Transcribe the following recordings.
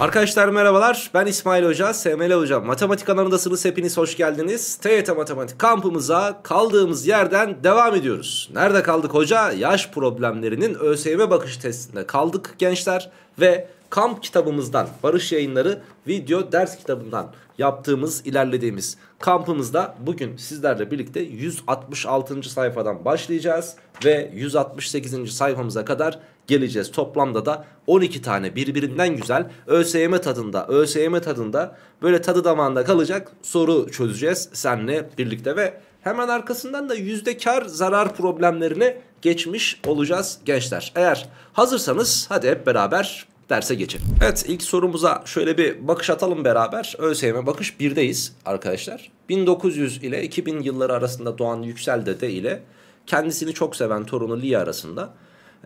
Arkadaşlar merhabalar ben İsmail Hoca, SML Hoca. Matematik alanındasınız hepiniz hoş geldiniz. TYT Matematik kampımıza kaldığımız yerden devam ediyoruz. Nerede kaldık hoca? Yaş problemlerinin ÖSYM bakış testinde kaldık gençler. Ve kamp kitabımızdan, Barış Yayınları video ders kitabından yaptığımız, ilerlediğimiz kampımızda bugün sizlerle birlikte 166. sayfadan başlayacağız. Ve 168. sayfamıza kadar geleceğiz. Toplamda da 12 tane birbirinden güzel ÖSYM tadında ÖSYM tadında böyle tadı damağında kalacak soru çözeceğiz senle birlikte ve hemen arkasından da yüzde kar zarar problemlerini geçmiş olacağız gençler. Eğer hazırsanız hadi hep beraber derse geçelim. Evet ilk sorumuza şöyle bir bakış atalım beraber. ÖSYM bakış 1'deyiz arkadaşlar. 1900 ile 2000 yılları arasında doğan Yüksel Dede ile kendisini çok seven torunu Lia arasında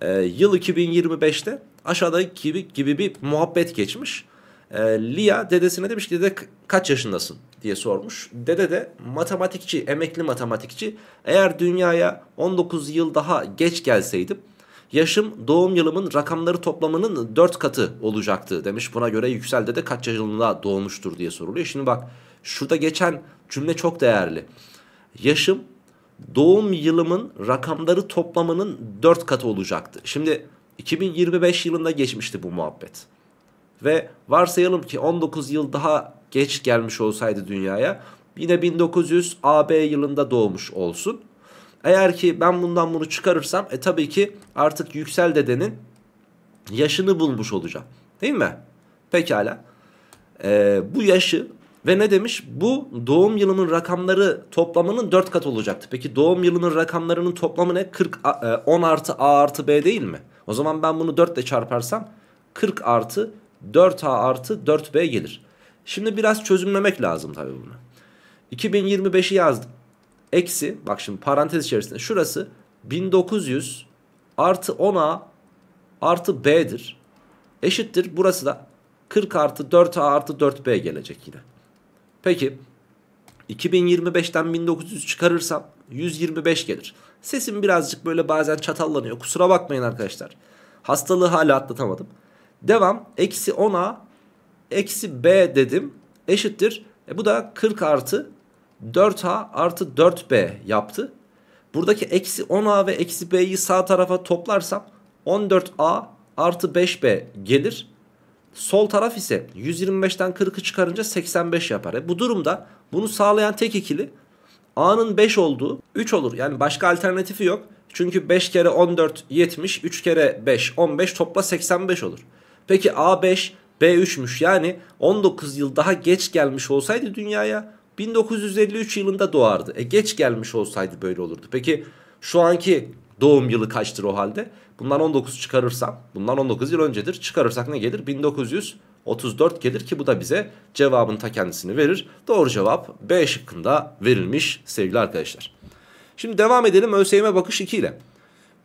e, yıl 2025'te aşağıdaki gibi, gibi bir muhabbet geçmiş. E, Lia dedesine demiş ki dede kaç yaşındasın diye sormuş. Dede de matematikçi, emekli matematikçi eğer dünyaya 19 yıl daha geç gelseydim yaşım doğum yılımın rakamları toplamının 4 katı olacaktı demiş. Buna göre Yüksel dede kaç yaşında doğmuştur diye soruluyor. Şimdi bak şurada geçen cümle çok değerli. Yaşım doğum yılımın rakamları toplamının 4 katı olacaktı. Şimdi 2025 yılında geçmişti bu muhabbet. Ve varsayalım ki 19 yıl daha geç gelmiş olsaydı dünyaya yine 1900 AB yılında doğmuş olsun. Eğer ki ben bundan bunu çıkarırsam e tabii ki artık Yüksel dedenin yaşını bulmuş olacağım. Değil mi? Pekala. Ee, bu yaşı ve ne demiş? Bu doğum yılının rakamları toplamının 4 kat olacaktı. Peki doğum yılının rakamlarının toplamı ne? 40, 10 e, artı A artı B değil mi? O zaman ben bunu 4 ile çarparsam 40 artı 4A artı 4B gelir. Şimdi biraz çözümlemek lazım tabii bunu. 2025'i yazdım. Eksi bak şimdi parantez içerisinde şurası 1900 artı 10A artı B'dir. Eşittir burası da 40 artı 4A artı 4B gelecek yine. Peki 2025'ten 1900 çıkarırsam 125 gelir. Sesim birazcık böyle bazen çatallanıyor. Kusura bakmayın arkadaşlar. Hastalığı hala atlatamadım. Devam. Eksi 10a eksi B dedim. Eşittir. E bu da 40 artı 4A artı 4B yaptı. Buradaki eksi 10A ve eksi B'yi sağ tarafa toplarsam 14A artı 5B gelir. Sol taraf ise 125'ten 40'ı çıkarınca 85 yapar. E bu durumda bunu sağlayan tek ikili A'nın 5 olduğu 3 olur. Yani başka alternatifi yok. Çünkü 5 kere 14 70, 3 kere 5 15 topla 85 olur. Peki A5 B3'müş. Yani 19 yıl daha geç gelmiş olsaydı dünyaya 1953 yılında doğardı. E geç gelmiş olsaydı böyle olurdu. Peki şu anki Doğum yılı kaçtır o halde? Bundan 19 çıkarırsam, bundan 19 yıl öncedir. Çıkarırsak ne gelir? 1934 gelir ki bu da bize cevabın ta kendisini verir. Doğru cevap B şıkkında verilmiş sevgili arkadaşlar. Şimdi devam edelim ÖSYM bakış 2 ile.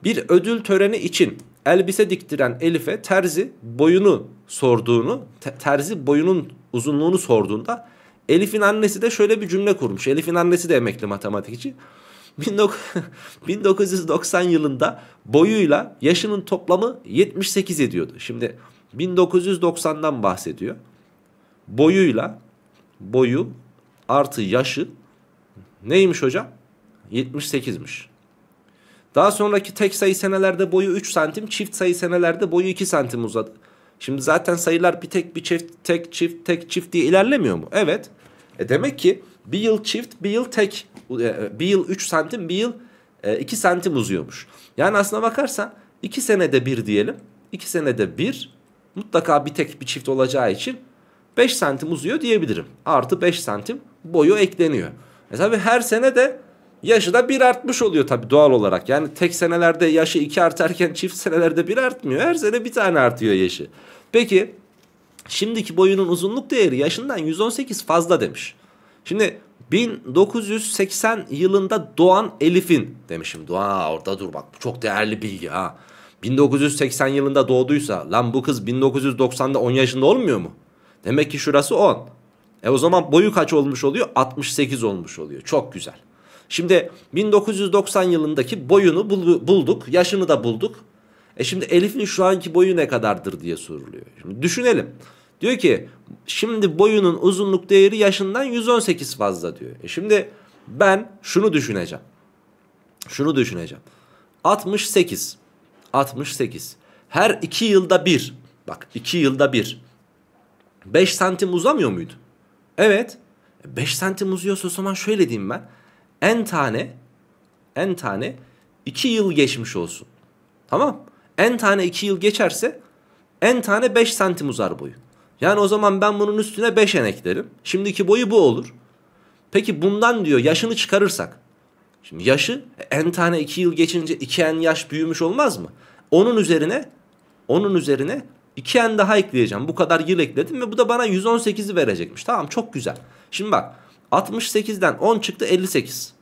Bir ödül töreni için elbise diktiren Elif'e terzi boyunu sorduğunu, terzi boyunun uzunluğunu sorduğunda Elif'in annesi de şöyle bir cümle kurmuş. Elif'in annesi de emekli matematikçi. 1990 yılında boyuyla yaşının toplamı 78 ediyordu. Şimdi 1990'dan bahsediyor. Boyuyla boyu artı yaşı neymiş hocam? 78'miş. Daha sonraki tek sayı senelerde boyu 3 santim, çift sayı senelerde boyu 2 santim uzadı. Şimdi zaten sayılar bir tek bir çift, tek çift, tek çift diye ilerlemiyor mu? Evet. E demek ki bir yıl çift, bir yıl tek e, e, bir yıl 3 santim bir yıl 2 e, santim uzuyormuş. Yani aslına bakarsan 2 senede bir diyelim. 2 senede bir mutlaka bir tek bir çift olacağı için 5 santim uzuyor diyebilirim. Artı 5 santim boyu ekleniyor. E tabi her senede de yaşı da bir artmış oluyor tabi doğal olarak. Yani tek senelerde yaşı 2 artarken çift senelerde bir artmıyor. Her sene bir tane artıyor yaşı. Peki şimdiki boyunun uzunluk değeri yaşından 118 fazla demiş. Şimdi 1980 yılında doğan Elif'in demişim. Aa orada dur bak bu çok değerli bilgi ha. 1980 yılında doğduysa lan bu kız 1990'da 10 yaşında olmuyor mu? Demek ki şurası 10. E o zaman boyu kaç olmuş oluyor? 68 olmuş oluyor. Çok güzel. Şimdi 1990 yılındaki boyunu bulduk. Yaşını da bulduk. E şimdi Elif'in şu anki boyu ne kadardır diye soruluyor. Şimdi düşünelim. Diyor ki şimdi boyunun uzunluk değeri yaşından 118 fazla diyor. E şimdi ben şunu düşüneceğim. Şunu düşüneceğim. 68. 68. Her 2 yılda bir. Bak 2 yılda bir. 5 santim uzamıyor muydu? Evet. 5 e santim uzuyorsa o zaman şöyle diyeyim ben. En tane en tane 2 yıl geçmiş olsun. Tamam. En tane 2 yıl geçerse en tane 5 santim uzar boyu. Yani o zaman ben bunun üstüne 5 en eklerim. Şimdiki boyu bu olur. Peki bundan diyor yaşını çıkarırsak. Şimdi yaşı en tane 2 yıl geçince 2 en yaş büyümüş olmaz mı? Onun üzerine onun üzerine 2 en daha ekleyeceğim. Bu kadar yıl ekledim ve bu da bana 118'i verecekmiş. Tamam çok güzel. Şimdi bak 68'den 10 çıktı 58.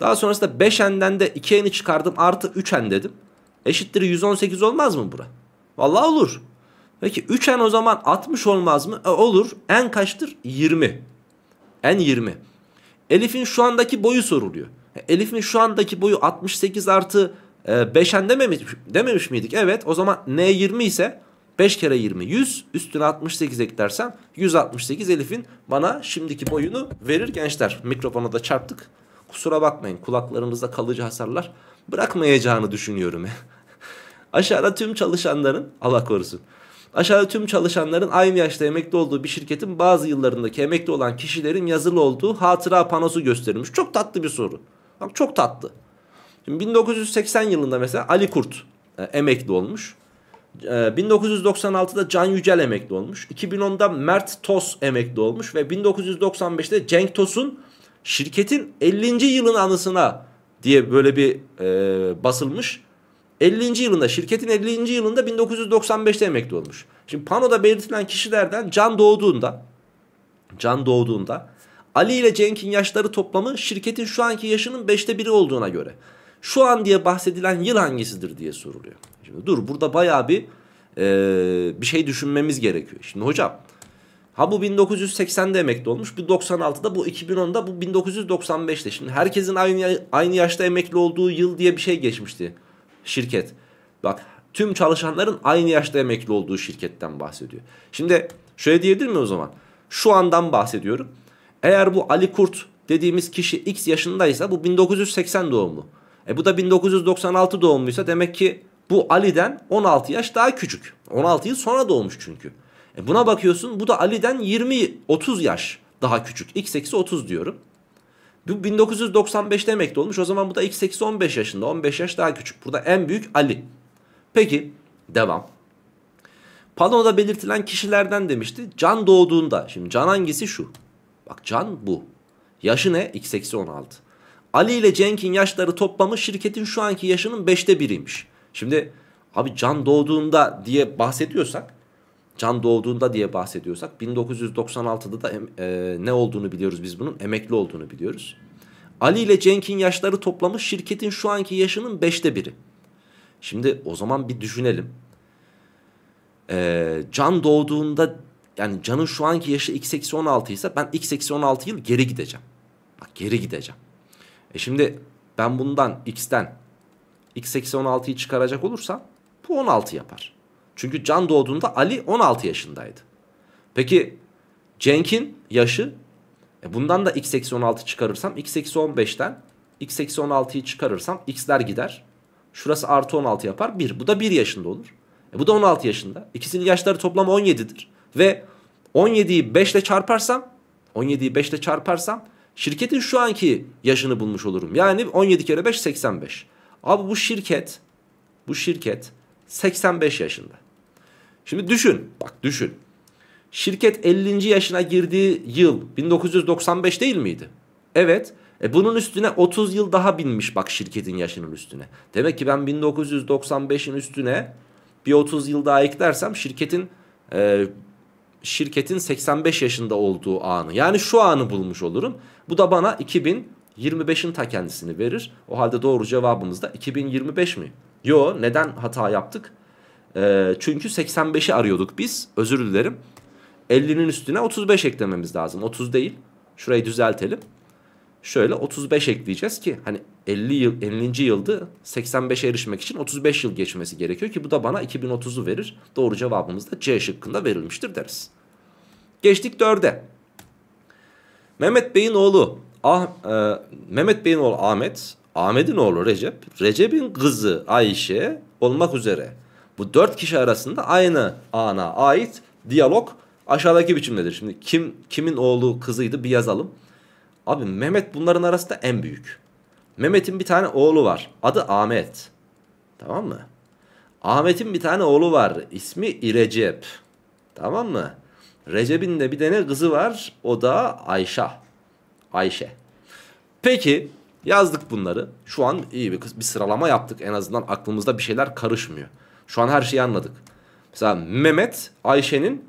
Daha sonrasında 5 n'den de 2 n'i çıkardım artı 3 en dedim. Eşittir 118 olmaz mı bura? Vallahi olur. Peki 3n o zaman 60 olmaz mı? E, olur. n kaçtır? 20. n 20. Elif'in şu andaki boyu soruluyor. E, Elif'in şu andaki boyu 68 artı e, 5n dememiş, dememiş miydik? Evet. O zaman n 20 ise 5 kere 20 100 üstüne 68 eklersem 168 Elif'in bana şimdiki boyunu verir gençler. Mikrofona da çarptık. Kusura bakmayın kulaklarımızda kalıcı hasarlar bırakmayacağını düşünüyorum. Aşağıda tüm çalışanların Allah korusun. Aşağıda tüm çalışanların aynı yaşta emekli olduğu bir şirketin bazı yıllarındaki emekli olan kişilerin yazılı olduğu hatıra panosu gösterilmiş. Çok tatlı bir soru. Bak çok tatlı. Şimdi 1980 yılında mesela Ali Kurt e, emekli olmuş. E, 1996'da Can Yücel emekli olmuş. 2010'da Mert Tos emekli olmuş ve 1995'te Cenk Tos'un şirketin 50. yılın anısına diye böyle bir e, basılmış 50. yılında şirketin 50. yılında 1995'te emekli olmuş. Şimdi panoda belirtilen kişilerden Can doğduğunda Can doğduğunda Ali ile Cenk'in yaşları toplamı şirketin şu anki yaşının 5'te 1'i olduğuna göre şu an diye bahsedilen yıl hangisidir diye soruluyor. Şimdi dur burada baya bir e, bir şey düşünmemiz gerekiyor. Şimdi hocam ha bu 1980'de emekli olmuş bu 96'da bu 2010'da bu 1995'te. Şimdi herkesin aynı aynı yaşta emekli olduğu yıl diye bir şey geçmişti şirket. Bak tüm çalışanların aynı yaşta emekli olduğu şirketten bahsediyor. Şimdi şöyle diyebilir mi o zaman? Şu andan bahsediyorum. Eğer bu Ali Kurt dediğimiz kişi X yaşındaysa bu 1980 doğumlu. E bu da 1996 doğumluysa demek ki bu Ali'den 16 yaş daha küçük. 16 yıl sonra doğmuş çünkü. E buna bakıyorsun bu da Ali'den 20-30 yaş daha küçük. X eksi 30 diyorum. Bu 1995'te emekli olmuş. O zaman bu da x8 15 yaşında. 15 yaş daha küçük. Burada en büyük Ali. Peki devam. Panoda belirtilen kişilerden demişti. Can doğduğunda. Şimdi Can hangisi şu? Bak Can bu. Yaşı ne? X8 16. Ali ile Cenk'in yaşları toplamı şirketin şu anki yaşının 5'te 1'iymiş. Şimdi abi Can doğduğunda diye bahsediyorsak can doğduğunda diye bahsediyorsak 1996'da da e, ne olduğunu biliyoruz biz bunun emekli olduğunu biliyoruz. Ali ile Cenk'in yaşları toplamı şirketin şu anki yaşının beşte biri. Şimdi o zaman bir düşünelim. E, can doğduğunda yani Can'ın şu anki yaşı x 16 ise ben x 16 yıl geri gideceğim. Bak geri gideceğim. E şimdi ben bundan x'ten x eksi çıkaracak olursam bu 16 yapar. Çünkü Can doğduğunda Ali 16 yaşındaydı. Peki Cenk'in yaşı e bundan da x eksi 16 çıkarırsam x eksi 15'ten x eksi 16'yı çıkarırsam x'ler gider. Şurası artı 16 yapar 1. Bu da 1 yaşında olur. E bu da 16 yaşında. İkisinin yaşları toplam 17'dir. Ve 17'yi 5 ile çarparsam 17'yi 5 ile çarparsam şirketin şu anki yaşını bulmuş olurum. Yani 17 kere 5 85. Abi bu şirket bu şirket 85 yaşında. Şimdi düşün bak düşün. Şirket 50. yaşına girdiği yıl 1995 değil miydi? Evet. E bunun üstüne 30 yıl daha binmiş bak şirketin yaşının üstüne. Demek ki ben 1995'in üstüne bir 30 yıl daha eklersem şirketin e, şirketin 85 yaşında olduğu anı yani şu anı bulmuş olurum. Bu da bana 2025'in ta kendisini verir. O halde doğru cevabımız da 2025 mi? Yo neden hata yaptık? E, çünkü 85'i arıyorduk biz. Özür dilerim. 50'nin üstüne 35 eklememiz lazım. 30 değil. Şurayı düzeltelim. Şöyle 35 ekleyeceğiz ki hani 50 yıl 50. yılda 85'e erişmek için 35 yıl geçmesi gerekiyor ki bu da bana 2030'u verir. Doğru cevabımız da C şıkkında verilmiştir deriz. Geçtik 4'e. Mehmet Bey'in oğlu ah, e, Mehmet Bey'in oğlu Ahmet, Ahmet'in oğlu Recep, Recep'in kızı Ayşe olmak üzere bu dört kişi arasında aynı ana ait diyalog aşağıdaki biçimdedir. Şimdi kim kimin oğlu kızıydı bir yazalım. Abi Mehmet bunların arasında en büyük. Mehmet'in bir tane oğlu var. Adı Ahmet. Tamam mı? Ahmet'in bir tane oğlu var. İsmi İrecep. Tamam mı? Recep'in de bir tane kızı var. O da Ayşe. Ayşe. Peki yazdık bunları. Şu an iyi bir, bir sıralama yaptık. En azından aklımızda bir şeyler karışmıyor. Şu an her şeyi anladık. Mesela Mehmet Ayşe'nin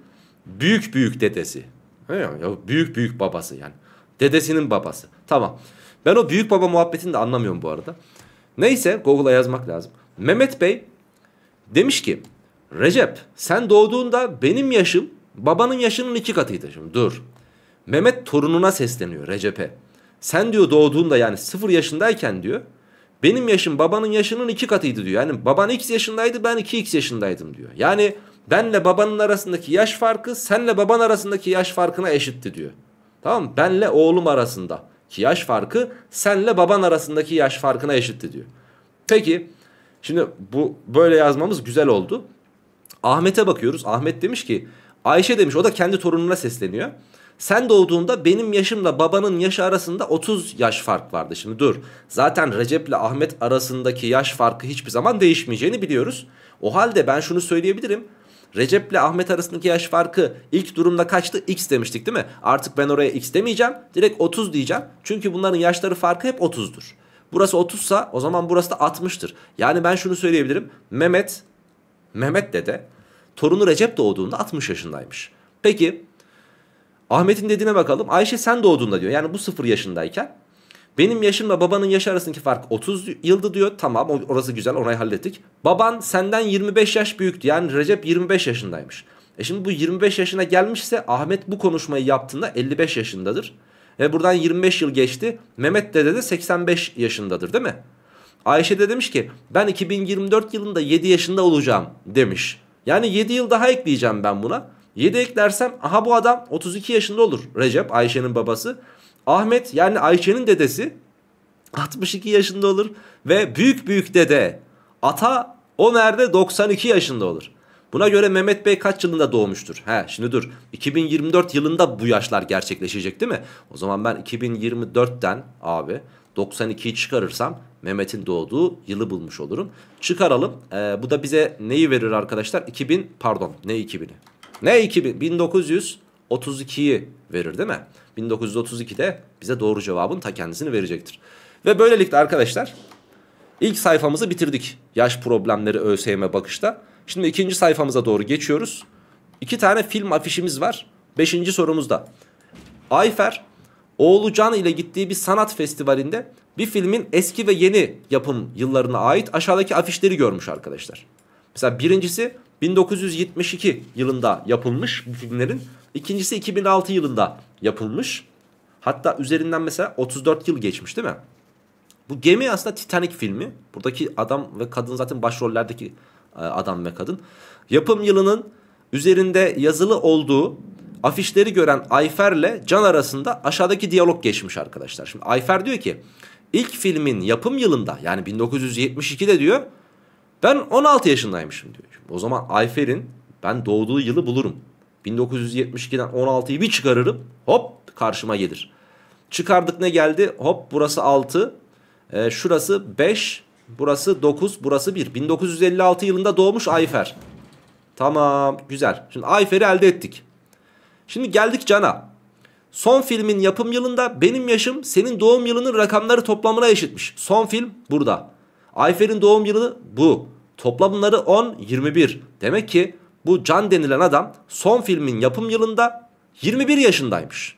büyük büyük dedesi. Ya büyük büyük babası yani. Dedesinin babası. Tamam. Ben o büyük baba muhabbetini de anlamıyorum bu arada. Neyse Google'a yazmak lazım. Mehmet Bey demiş ki Recep sen doğduğunda benim yaşım babanın yaşının iki katıydı. Şimdi dur. Mehmet torununa sesleniyor Recep'e. Sen diyor doğduğunda yani sıfır yaşındayken diyor benim yaşım babanın yaşının iki katıydı diyor. Yani baban x yaşındaydı ben 2x yaşındaydım diyor. Yani benle babanın arasındaki yaş farkı senle baban arasındaki yaş farkına eşitti diyor. Tamam mı? Benle oğlum arasında ki yaş farkı senle baban arasındaki yaş farkına eşitti diyor. Peki şimdi bu böyle yazmamız güzel oldu. Ahmet'e bakıyoruz. Ahmet demiş ki Ayşe demiş o da kendi torununa sesleniyor. Sen doğduğunda benim yaşımla babanın yaşı arasında 30 yaş fark vardı. Şimdi dur. Zaten Recep ile Ahmet arasındaki yaş farkı hiçbir zaman değişmeyeceğini biliyoruz. O halde ben şunu söyleyebilirim. Recep ile Ahmet arasındaki yaş farkı ilk durumda kaçtı? X demiştik değil mi? Artık ben oraya X demeyeceğim. Direkt 30 diyeceğim. Çünkü bunların yaşları farkı hep 30'dur. Burası 30 sa o zaman burası da 60'tır. Yani ben şunu söyleyebilirim. Mehmet, Mehmet dede torunu Recep doğduğunda 60 yaşındaymış. Peki Ahmet'in dediğine bakalım. Ayşe sen doğduğunda diyor. Yani bu sıfır yaşındayken. Benim yaşımla babanın yaş arasındaki fark 30 yıldı diyor. Tamam orası güzel orayı hallettik. Baban senden 25 yaş büyüktü. Yani Recep 25 yaşındaymış. E şimdi bu 25 yaşına gelmişse Ahmet bu konuşmayı yaptığında 55 yaşındadır. Ve buradan 25 yıl geçti. Mehmet dede de 85 yaşındadır değil mi? Ayşe de demiş ki ben 2024 yılında 7 yaşında olacağım demiş. Yani 7 yıl daha ekleyeceğim ben buna. 7 eklersem aha bu adam 32 yaşında olur Recep Ayşe'nin babası. Ahmet yani Ayşe'nin dedesi 62 yaşında olur ve büyük büyük dede ata o nerede 92 yaşında olur. Buna göre Mehmet Bey kaç yılında doğmuştur? He şimdi dur 2024 yılında bu yaşlar gerçekleşecek değil mi? O zaman ben 2024'ten abi 92'yi çıkarırsam Mehmet'in doğduğu yılı bulmuş olurum. Çıkaralım. Ee, bu da bize neyi verir arkadaşlar? 2000 pardon ne 2000'i? Ne 2000? 1932'yi verir değil mi? 1932'de bize doğru cevabın ta kendisini verecektir. Ve böylelikle arkadaşlar ilk sayfamızı bitirdik. Yaş problemleri ÖSYM bakışta. Şimdi ikinci sayfamıza doğru geçiyoruz. İki tane film afişimiz var. Beşinci sorumuzda. Ayfer oğlu Can ile gittiği bir sanat festivalinde bir filmin eski ve yeni yapım yıllarına ait aşağıdaki afişleri görmüş arkadaşlar. Mesela birincisi 1972 yılında yapılmış bu filmlerin. İkincisi 2006 yılında yapılmış. Hatta üzerinden mesela 34 yıl geçmiş değil mi? Bu gemi aslında Titanic filmi. Buradaki adam ve kadın zaten başrollerdeki e, adam ve kadın. Yapım yılının üzerinde yazılı olduğu afişleri gören Ayfer'le Can arasında aşağıdaki diyalog geçmiş arkadaşlar. Şimdi Ayfer diyor ki ilk filmin yapım yılında yani 1972'de diyor ben 16 yaşındaymışım diyor. Şimdi o zaman Ayfer'in ben doğduğu yılı bulurum. 1972'den 16'yı bir çıkarırım hop karşıma gelir. Çıkardık ne geldi? Hop burası 6, e, şurası 5, burası 9, burası 1. 1956 yılında doğmuş Ayfer. Tamam güzel. Şimdi Ayfer'i elde ettik. Şimdi geldik Can'a. Son filmin yapım yılında benim yaşım senin doğum yılının rakamları toplamına eşitmiş. Son film burada. Ayfer'in doğum yılı bu. Toplam bunları 10, 21. Demek ki bu Can denilen adam son filmin yapım yılında 21 yaşındaymış.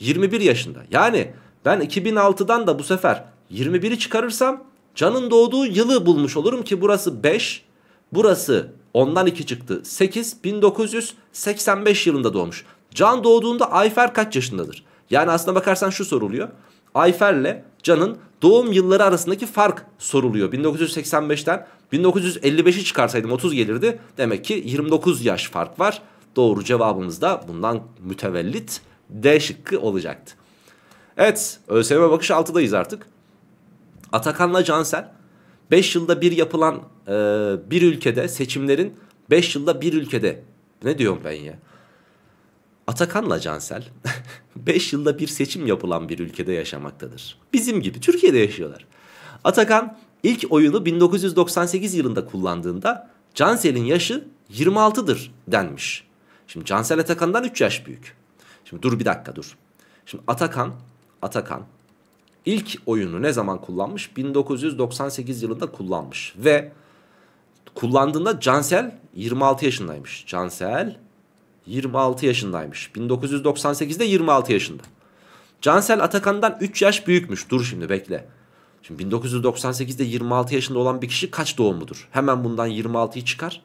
21 yaşında. Yani ben 2006'dan da bu sefer 21'i çıkarırsam Can'ın doğduğu yılı bulmuş olurum ki burası 5, burası ondan 2 çıktı. 8, 1985 yılında doğmuş. Can doğduğunda Ayfer kaç yaşındadır? Yani aslına bakarsan şu soruluyor. Ayfer'le Can'ın doğum yılları arasındaki fark soruluyor. 1985'ten 1955'i çıkarsaydım 30 gelirdi. Demek ki 29 yaş fark var. Doğru cevabımız da bundan mütevellit D şıkkı olacaktı. Evet ÖSYM bakış altıdayız artık. Atakan'la Cansel 5 yılda bir yapılan e, bir ülkede seçimlerin 5 yılda bir ülkede ne diyorum ben ya? Atakan'la Cansel 5 yılda bir seçim yapılan bir ülkede yaşamaktadır. Bizim gibi Türkiye'de yaşıyorlar. Atakan ilk oyunu 1998 yılında kullandığında Cansel'in yaşı 26'dır denmiş. Şimdi Cansel Atakan'dan 3 yaş büyük. Şimdi dur bir dakika dur. Şimdi Atakan, Atakan ilk oyunu ne zaman kullanmış? 1998 yılında kullanmış ve kullandığında Cansel 26 yaşındaymış. Cansel 26 yaşındaymış. 1998'de 26 yaşında. Cansel Atakan'dan 3 yaş büyükmüş. Dur şimdi bekle. Şimdi 1998'de 26 yaşında olan bir kişi kaç doğumludur? Hemen bundan 26'yı çıkar.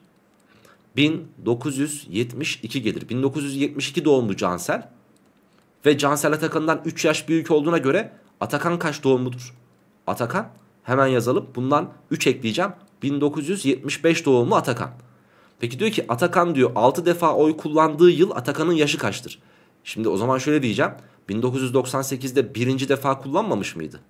1972 gelir. 1972 doğumlu Cansel. Ve Cansel Atakan'dan 3 yaş büyük olduğuna göre Atakan kaç doğumludur? Atakan hemen yazalım. Bundan 3 ekleyeceğim. 1975 doğumlu Atakan. Peki diyor ki Atakan diyor 6 defa oy kullandığı yıl Atakan'ın yaşı kaçtır? Şimdi o zaman şöyle diyeceğim. 1998'de birinci defa kullanmamış mıydı?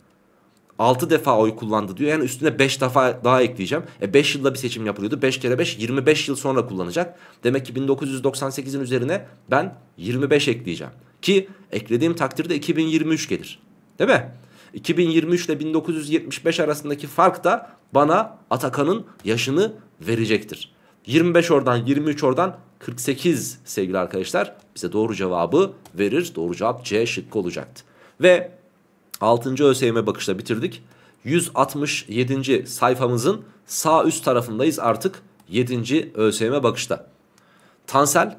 6 defa oy kullandı diyor. Yani üstüne 5 defa daha ekleyeceğim. E 5 yılda bir seçim yapılıyordu. 5 kere 5 25 yıl sonra kullanacak. Demek ki 1998'in üzerine ben 25 ekleyeceğim. Ki eklediğim takdirde 2023 gelir. Değil mi? 2023 ile 1975 arasındaki fark da bana Atakan'ın yaşını verecektir. 25 oradan 23 oradan 48 sevgili arkadaşlar bize doğru cevabı verir. Doğru cevap C şıkkı olacaktı. Ve 6. ÖSYM bakışla bitirdik. 167. sayfamızın sağ üst tarafındayız artık 7. ÖSYM bakışta. Tansel,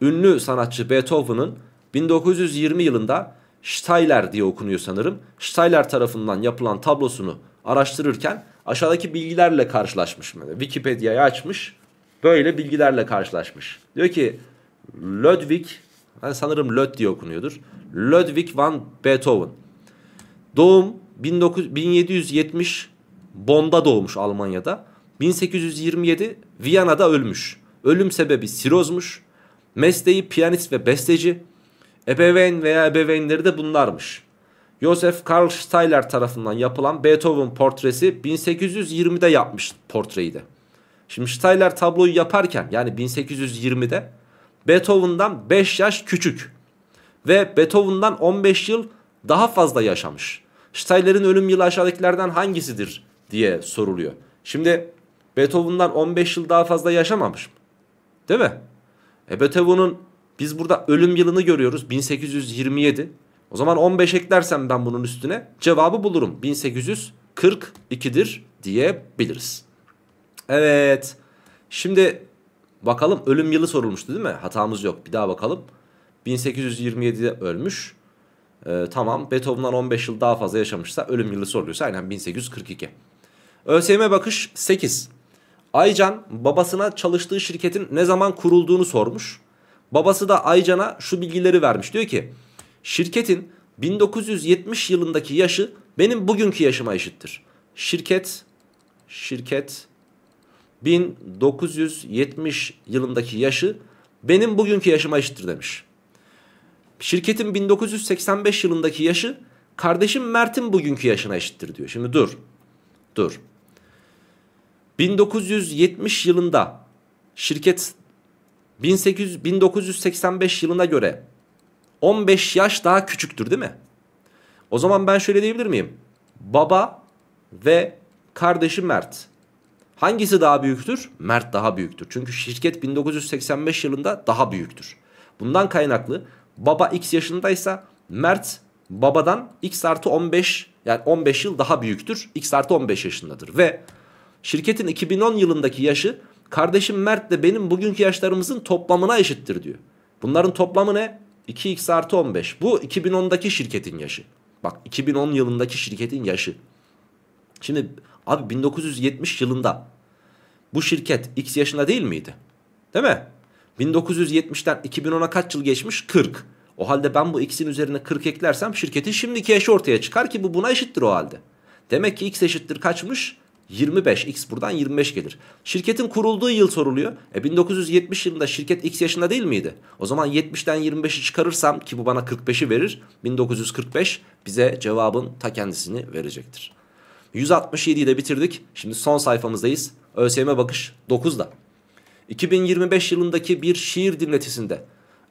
ünlü sanatçı Beethoven'ın 1920 yılında Steyler diye okunuyor sanırım. Steyler tarafından yapılan tablosunu araştırırken aşağıdaki bilgilerle karşılaşmış. Wikipedia'yı açmış böyle bilgilerle karşılaşmış. Diyor ki Ludwig, ben hani sanırım Löt diye okunuyordur. Ludwig van Beethoven. Doğum 19, 1770 Bonn'da doğmuş Almanya'da. 1827 Viyana'da ölmüş. Ölüm sebebi sirozmuş. Mesleği piyanist ve besteci. Ebeveyn veya ebeveynleri de bunlarmış. Josef Karl Steiler tarafından yapılan Beethoven portresi 1820'de yapmış portreyi de. Şimdi Steiner tabloyu yaparken yani 1820'de Beethoven'dan 5 yaş küçük ve Beethoven'dan 15 yıl daha fazla yaşamış. Steiner'in ölüm yılı aşağıdakilerden hangisidir diye soruluyor. Şimdi Beethoven'dan 15 yıl daha fazla yaşamamış mı? Değil mi? E Beethoven'un biz burada ölüm yılını görüyoruz 1827. O zaman 15 eklersem ben bunun üstüne cevabı bulurum. 1842'dir diyebiliriz. Evet. Şimdi bakalım ölüm yılı sorulmuştu değil mi? Hatamız yok. Bir daha bakalım. 1827'de ölmüş. Ee, tamam Beethoven'dan 15 yıl daha fazla yaşamışsa ölüm yılı soruluyorsa aynen 1842. ÖSYM bakış 8. Aycan babasına çalıştığı şirketin ne zaman kurulduğunu sormuş. Babası da Aycan'a şu bilgileri vermiş. Diyor ki şirketin 1970 yılındaki yaşı benim bugünkü yaşıma eşittir. Şirket, şirket 1970 yılındaki yaşı benim bugünkü yaşıma eşittir demiş. Şirketin 1985 yılındaki yaşı kardeşim Mert'in bugünkü yaşına eşittir diyor. Şimdi dur. Dur. 1970 yılında şirket 1800 1985 yılına göre 15 yaş daha küçüktür değil mi? O zaman ben şöyle diyebilir miyim? Baba ve kardeşi Mert Hangisi daha büyüktür? Mert daha büyüktür. Çünkü şirket 1985 yılında daha büyüktür. Bundan kaynaklı baba x yaşındaysa Mert babadan x artı 15 yani 15 yıl daha büyüktür. X artı 15 yaşındadır ve şirketin 2010 yılındaki yaşı kardeşim Mert de benim bugünkü yaşlarımızın toplamına eşittir diyor. Bunların toplamı ne? 2x artı 15. Bu 2010'daki şirketin yaşı. Bak 2010 yılındaki şirketin yaşı. Şimdi Abi 1970 yılında bu şirket X yaşında değil miydi? Değil mi? 1970'ten 2010'a kaç yıl geçmiş? 40. O halde ben bu X'in üzerine 40 eklersem şirketin şimdiki eşi ortaya çıkar ki bu buna eşittir o halde. Demek ki X eşittir kaçmış? 25. X buradan 25 gelir. Şirketin kurulduğu yıl soruluyor. E 1970 yılında şirket X yaşında değil miydi? O zaman 70'ten 25'i çıkarırsam ki bu bana 45'i verir. 1945 bize cevabın ta kendisini verecektir. 167'yi de bitirdik. Şimdi son sayfamızdayız. ÖSYM bakış 9'da. 2025 yılındaki bir şiir dinletisinde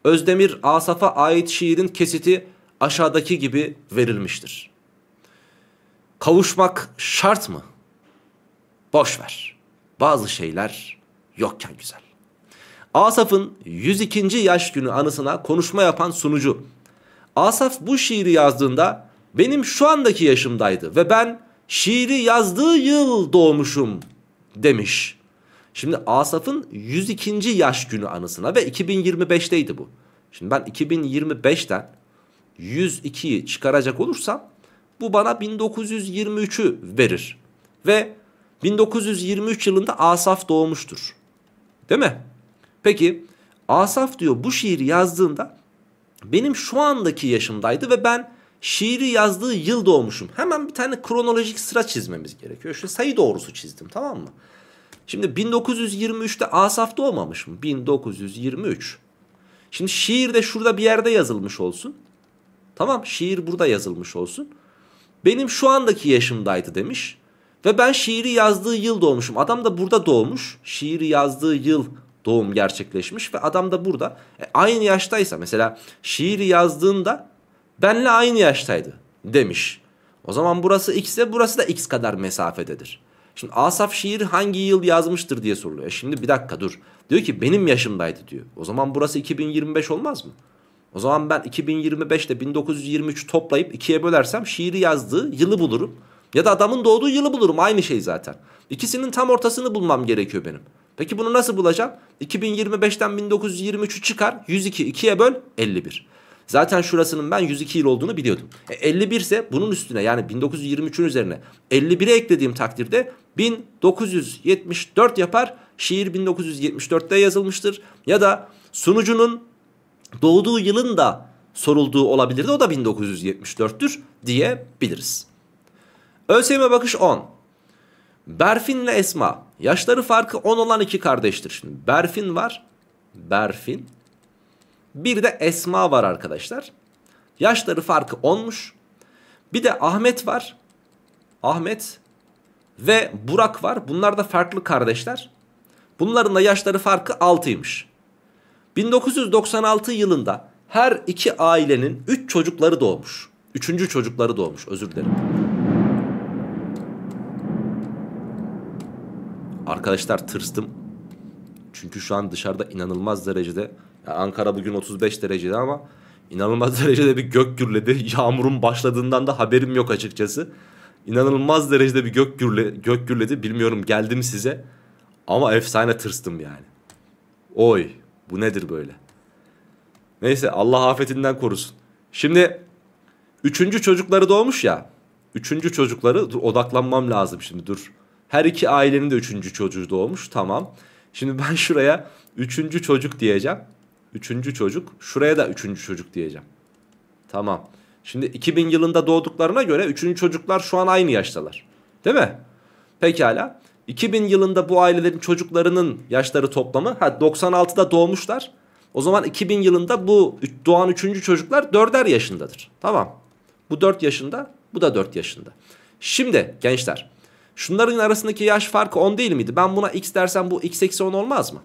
Özdemir Asaf'a ait şiirin kesiti aşağıdaki gibi verilmiştir. Kavuşmak şart mı? Boş ver. Bazı şeyler yokken güzel. Asaf'ın 102. yaş günü anısına konuşma yapan sunucu. Asaf bu şiiri yazdığında benim şu andaki yaşımdaydı ve ben şiiri yazdığı yıl doğmuşum demiş. Şimdi Asaf'ın 102. yaş günü anısına ve 2025'teydi bu. Şimdi ben 2025'ten 102'yi çıkaracak olursam bu bana 1923'ü verir. Ve 1923 yılında Asaf doğmuştur. Değil mi? Peki Asaf diyor bu şiiri yazdığında benim şu andaki yaşımdaydı ve ben şiiri yazdığı yıl doğmuşum. Hemen bir tane kronolojik sıra çizmemiz gerekiyor. Şu sayı doğrusu çizdim tamam mı? Şimdi 1923'te Asaf doğmamış mı? 1923. Şimdi şiir de şurada bir yerde yazılmış olsun. Tamam şiir burada yazılmış olsun. Benim şu andaki yaşımdaydı demiş. Ve ben şiiri yazdığı yıl doğmuşum. Adam da burada doğmuş. Şiiri yazdığı yıl doğum gerçekleşmiş ve adam da burada. E, aynı yaştaysa mesela şiiri yazdığında Benle aynı yaştaydı demiş. O zaman burası x ise burası da x kadar mesafededir. Şimdi Asaf şiir hangi yıl yazmıştır diye soruluyor. E şimdi bir dakika dur. Diyor ki benim yaşımdaydı diyor. O zaman burası 2025 olmaz mı? O zaman ben 2025 ile 1923 toplayıp ikiye bölersem şiiri yazdığı yılı bulurum. Ya da adamın doğduğu yılı bulurum aynı şey zaten. İkisinin tam ortasını bulmam gerekiyor benim. Peki bunu nasıl bulacağım? 2025'ten 1923'ü çıkar 102 2'ye böl 51. Zaten şurasının ben 102 yıl olduğunu biliyordum. E, 51 ise bunun üstüne yani 1923'ün üzerine 51'e eklediğim takdirde 1974 yapar. Şiir 1974'te yazılmıştır. Ya da sunucunun doğduğu yılın da sorulduğu olabilirdi. O da 1974'tür diyebiliriz. ÖSYM'e bakış 10. Berfin ile Esma. Yaşları farkı 10 olan iki kardeştir. Şimdi Berfin var. Berfin bir de Esma var arkadaşlar. Yaşları farkı 10'muş. Bir de Ahmet var. Ahmet ve Burak var. Bunlar da farklı kardeşler. Bunların da yaşları farkı 6'ymış. 1996 yılında her iki ailenin 3 çocukları doğmuş. 3. çocukları doğmuş özür dilerim. Arkadaşlar tırstım. Çünkü şu an dışarıda inanılmaz derecede Ankara bugün 35 derecede ama inanılmaz derecede bir gök gürledi. Yağmurun başladığından da haberim yok açıkçası. İnanılmaz derecede bir gök, gürle, gök gürledi. Bilmiyorum geldim size. Ama efsane tırstım yani. Oy bu nedir böyle? Neyse Allah afetinden korusun. Şimdi üçüncü çocukları doğmuş ya. Üçüncü çocukları dur, odaklanmam lazım şimdi dur. Her iki ailenin de üçüncü çocuğu doğmuş tamam. Şimdi ben şuraya üçüncü çocuk diyeceğim. Üçüncü çocuk. Şuraya da üçüncü çocuk diyeceğim. Tamam. Şimdi 2000 yılında doğduklarına göre üçüncü çocuklar şu an aynı yaştalar. Değil mi? Pekala. 2000 yılında bu ailelerin çocuklarının yaşları toplamı ha 96'da doğmuşlar. O zaman 2000 yılında bu doğan üçüncü çocuklar dörder yaşındadır. Tamam. Bu dört yaşında, bu da dört yaşında. Şimdi gençler, şunların arasındaki yaş farkı 10 değil miydi? Ben buna x dersem bu x eksi 10 olmaz mı?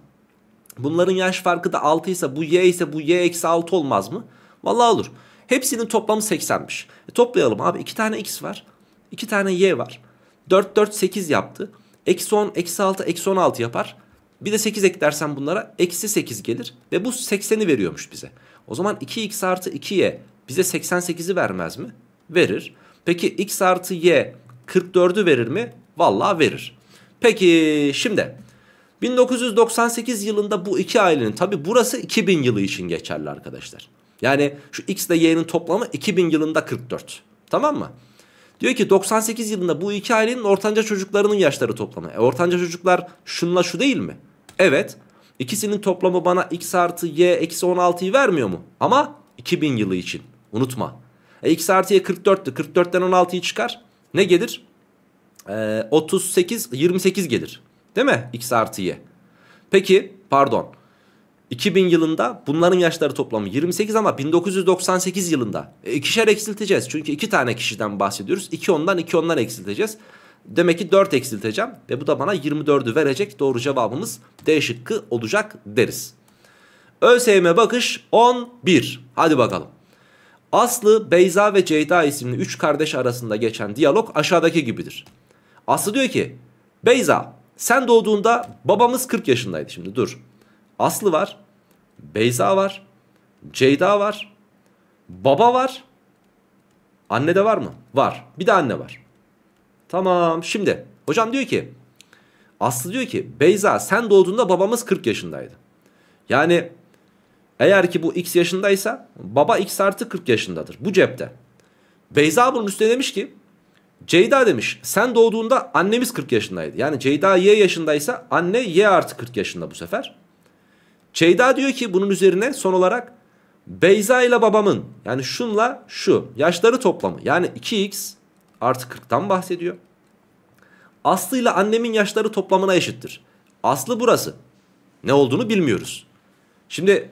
Bunların yaş farkı da 6 ise bu y ise bu y eksi 6 olmaz mı? Vallahi olur. Hepsinin toplamı 80'miş. E, toplayalım abi 2 tane x var. 2 tane y var. 4 4 8 yaptı. Eksi 10 eksi 6 eksi 16 yapar. Bir de 8 eklersen bunlara eksi 8 gelir. Ve bu 80'i veriyormuş bize. O zaman 2x artı 2y bize 88'i vermez mi? Verir. Peki x artı y 44'ü verir mi? Vallahi verir. Peki şimdi 1998 yılında bu iki ailenin tabi burası 2000 yılı için geçerli arkadaşlar. Yani şu X ile Y'nin toplamı 2000 yılında 44. Tamam mı? Diyor ki 98 yılında bu iki ailenin ortanca çocuklarının yaşları toplamı. E, ortanca çocuklar şunla şu değil mi? Evet. İkisinin toplamı bana x artı y eksi 16'yı vermiyor mu? Ama 2000 yılı için. Unutma. E, x artı y 44'tü. 44'ten 16'yı çıkar. Ne gelir? E, 38, 28 gelir. Değil mi? X artı Y. Peki pardon. 2000 yılında bunların yaşları toplamı 28 ama 1998 yılında e, ikişer eksilteceğiz. Çünkü iki tane kişiden bahsediyoruz. 2 ondan 2 ondan eksilteceğiz. Demek ki 4 eksilteceğim ve bu da bana 24'ü verecek. Doğru cevabımız D şıkkı olacak deriz. ÖSYM bakış 11. Hadi bakalım. Aslı, Beyza ve Ceyda isimli 3 kardeş arasında geçen diyalog aşağıdaki gibidir. Aslı diyor ki Beyza sen doğduğunda babamız 40 yaşındaydı şimdi dur. Aslı var. Beyza var. Ceyda var. Baba var. Anne de var mı? Var. Bir de anne var. Tamam şimdi hocam diyor ki Aslı diyor ki Beyza sen doğduğunda babamız 40 yaşındaydı. Yani eğer ki bu x yaşındaysa baba x artı 40 yaşındadır. Bu cepte. Beyza bunun üstüne demiş ki Ceyda demiş sen doğduğunda annemiz 40 yaşındaydı. Yani Ceyda Y yaşındaysa anne Y artı 40 yaşında bu sefer. Ceyda diyor ki bunun üzerine son olarak Beyza ile babamın yani şunla şu yaşları toplamı yani 2x artı 40'tan bahsediyor. Aslı ile annemin yaşları toplamına eşittir. Aslı burası. Ne olduğunu bilmiyoruz. Şimdi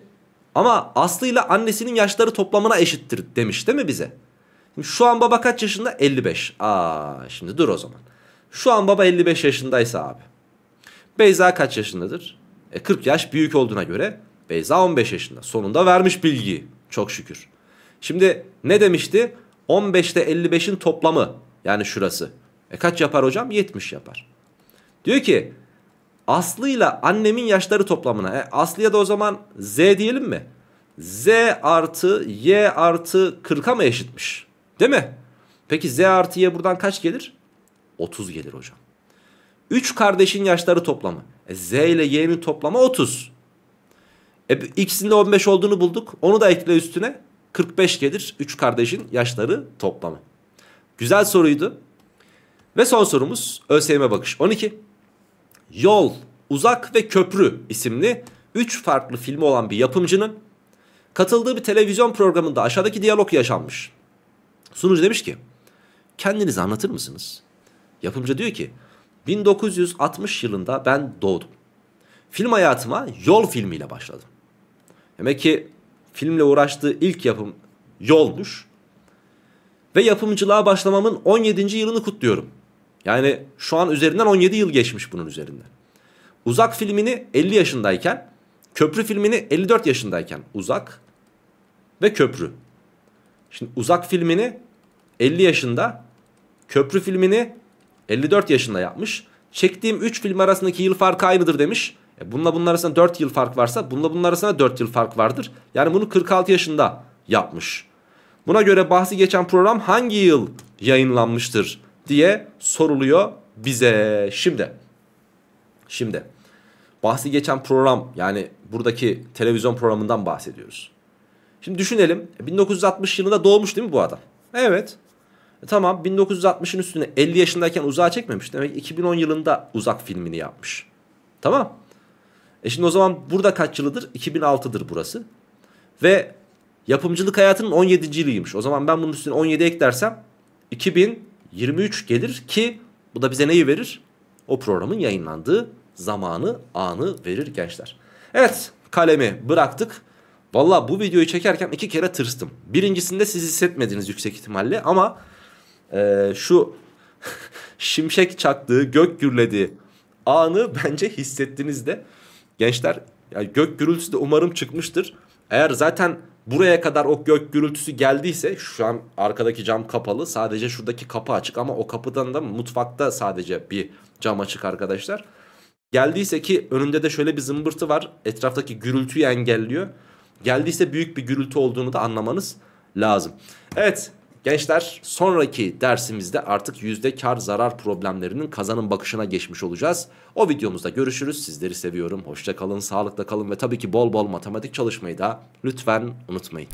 ama Aslı ile annesinin yaşları toplamına eşittir demiş değil mi bize? Şu an baba kaç yaşında? 55. Aa şimdi dur o zaman. Şu an baba 55 yaşındaysa abi. Beyza kaç yaşındadır? E 40 yaş büyük olduğuna göre Beyza 15 yaşında. Sonunda vermiş bilgiyi. Çok şükür. Şimdi ne demişti? 15'te 55'in toplamı yani şurası. E kaç yapar hocam? 70 yapar. Diyor ki Aslı ile annemin yaşları toplamına. E, Aslı'ya da o zaman Z diyelim mi? Z artı Y artı 40'a mı eşitmiş? Değil mi? Peki z artı y buradan kaç gelir? 30 gelir hocam. 3 kardeşin yaşları toplamı. E, z ile y'nin toplamı 30. E, x'in de 15 olduğunu bulduk. Onu da ekle üstüne. 45 gelir 3 kardeşin yaşları toplamı. Güzel soruydu. Ve son sorumuz ÖSYM bakış 12. Yol, Uzak ve Köprü isimli 3 farklı filmi olan bir yapımcının katıldığı bir televizyon programında aşağıdaki diyalog yaşanmış. Sunucu demiş ki kendinizi anlatır mısınız? Yapımcı diyor ki 1960 yılında ben doğdum. Film hayatıma yol filmiyle başladım. Demek ki filmle uğraştığı ilk yapım yolmuş. Ve yapımcılığa başlamamın 17. yılını kutluyorum. Yani şu an üzerinden 17 yıl geçmiş bunun üzerinden. Uzak filmini 50 yaşındayken, Köprü filmini 54 yaşındayken Uzak ve Köprü Şimdi uzak filmini 50 yaşında, köprü filmini 54 yaşında yapmış. Çektiğim 3 film arasındaki yıl farkı aynıdır demiş. E bununla bunun arasında 4 yıl fark varsa bununla bunun arasında 4 yıl fark vardır. Yani bunu 46 yaşında yapmış. Buna göre bahsi geçen program hangi yıl yayınlanmıştır diye soruluyor bize. Şimdi şimdi bahsi geçen program yani buradaki televizyon programından bahsediyoruz. Şimdi düşünelim 1960 yılında doğmuş değil mi bu adam? Evet. E tamam 1960'ın üstüne 50 yaşındayken uzağa çekmemiş. Demek 2010 yılında uzak filmini yapmış. Tamam. E şimdi o zaman burada kaç yılıdır? 2006'dır burası. Ve yapımcılık hayatının 17. yılıymış. O zaman ben bunun üstüne 17 eklersem 2023 gelir ki bu da bize neyi verir? O programın yayınlandığı zamanı, anı verir gençler. Evet kalemi bıraktık. Valla bu videoyu çekerken iki kere tırstım. Birincisinde siz hissetmediniz yüksek ihtimalle ama e, şu şimşek çaktığı, gök gürlediği anı bence hissettiniz de. Gençler ya gök gürültüsü de umarım çıkmıştır. Eğer zaten buraya kadar o gök gürültüsü geldiyse şu an arkadaki cam kapalı. Sadece şuradaki kapı açık ama o kapıdan da mutfakta sadece bir cam açık arkadaşlar. Geldiyse ki önünde de şöyle bir zımbırtı var. Etraftaki gürültüyü engelliyor. Geldiyse büyük bir gürültü olduğunu da anlamanız lazım. Evet gençler sonraki dersimizde artık yüzde kar zarar problemlerinin kazanım bakışına geçmiş olacağız. O videomuzda görüşürüz. Sizleri seviyorum. Hoşça kalın, sağlıkla kalın ve tabii ki bol bol matematik çalışmayı da lütfen unutmayın.